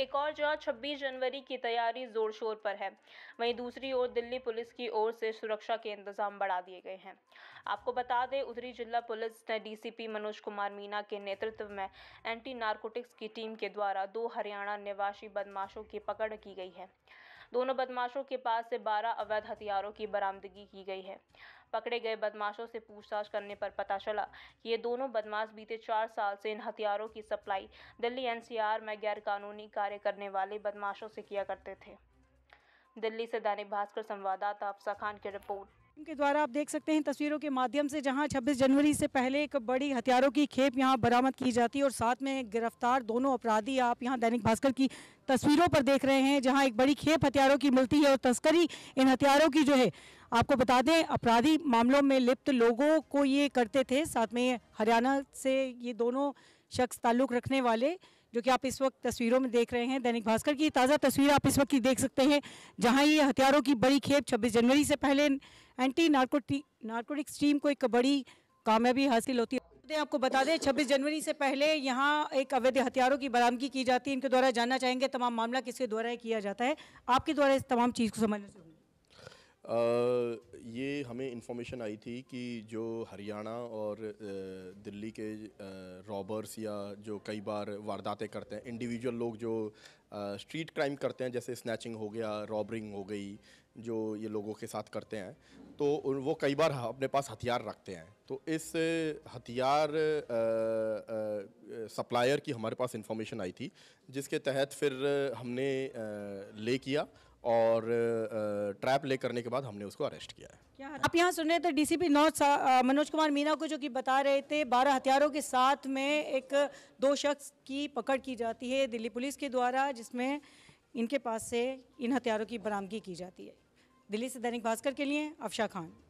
एक और जगह छब्बीस जनवरी की तैयारी जोर शोर पर है वहीं दूसरी ओर दिल्ली पुलिस की ओर से सुरक्षा के इंतजाम बढ़ा दिए गए हैं आपको बता दें उत्तरी जिला पुलिस ने डीसीपी मनोज कुमार मीना के नेतृत्व में एंटी नारकोटिक्स की टीम के द्वारा दो हरियाणा निवासी बदमाशों की पकड़ की गई है दोनों बदमाशों के पास से बारह अवैध हथियारों की बरामदगी की गई है पकड़े गए बदमाशों से पूछताछ करने पर पता चला कि ये दोनों बदमाश बीते चार साल से इन हथियारों की सप्लाई दिल्ली एनसीआर में गैरकानूनी कार्य करने वाले बदमाशों से किया करते थे दिल्ली से दैनिक भास्कर संवाददाता अफसा खान की रिपोर्ट के द्वारा आप देख सकते हैं तस्वीरों के माध्यम से जहां 26 जनवरी से पहले एक बड़ी हथियारों की खेप यहां बरामद की जाती है और साथ में गिरफ्तार दोनों अपराधी आप यहां दैनिक भास्कर की तस्वीरों पर देख रहे हैं जहां एक बड़ी खेप हथियारों की मिलती है और तस्करी इन हथियारों की जो है आपको बता दें अपराधी मामलों में लिप्त लोगों को ये करते थे साथ में हरियाणा से ये दोनों शख्स ताल्लुक़ रखने वाले जो कि आप इस वक्त तस्वीरों में देख रहे हैं दैनिक भास्कर की ताज़ा तस्वीर आप इस वक्त की देख सकते हैं जहां ये हथियारों की बड़ी खेप 26 जनवरी से पहले एंटी नार्कोटिक नार्कोटिक्स टीम को एक बड़ी कामयाबी हासिल होती है आपको बता दें 26 जनवरी से पहले यहाँ एक अवैध हथियारों की बरामदगी की जाती है इनके द्वारा जानना चाहेंगे तमाम मामला किसके द्वारा किया जाता है आपके द्वारा इस तमाम चीज़ को समझना चाहूँगा आ, ये हमें इन्फॉर्मेशन आई थी कि जो हरियाणा और दिल्ली के रॉबर्स या जो कई बार वारदातें करते हैं इंडिविजुअल लोग जो स्ट्रीट क्राइम करते हैं जैसे स्नैचिंग हो गया रॉबरिंग हो गई जो ये लोगों के साथ करते हैं तो वो कई बार अपने पास हथियार रखते हैं तो इस हथियार सप्लायर की हमारे पास इंफॉर्मेशन आई थी जिसके तहत फिर हमने ले किया और ट्रैप ले करने के बाद हमने उसको अरेस्ट किया है आप यहाँ सुन रहे थे डीसीपी नॉर्थ मनोज कुमार मीना को जो कि बता रहे थे बारह हथियारों के साथ में एक दो शख्स की पकड़ की जाती है दिल्ली पुलिस के द्वारा जिसमें इनके पास से इन हथियारों की बरामदगी की जाती है दिल्ली से दैनिक भास्कर के लिए अफशा खान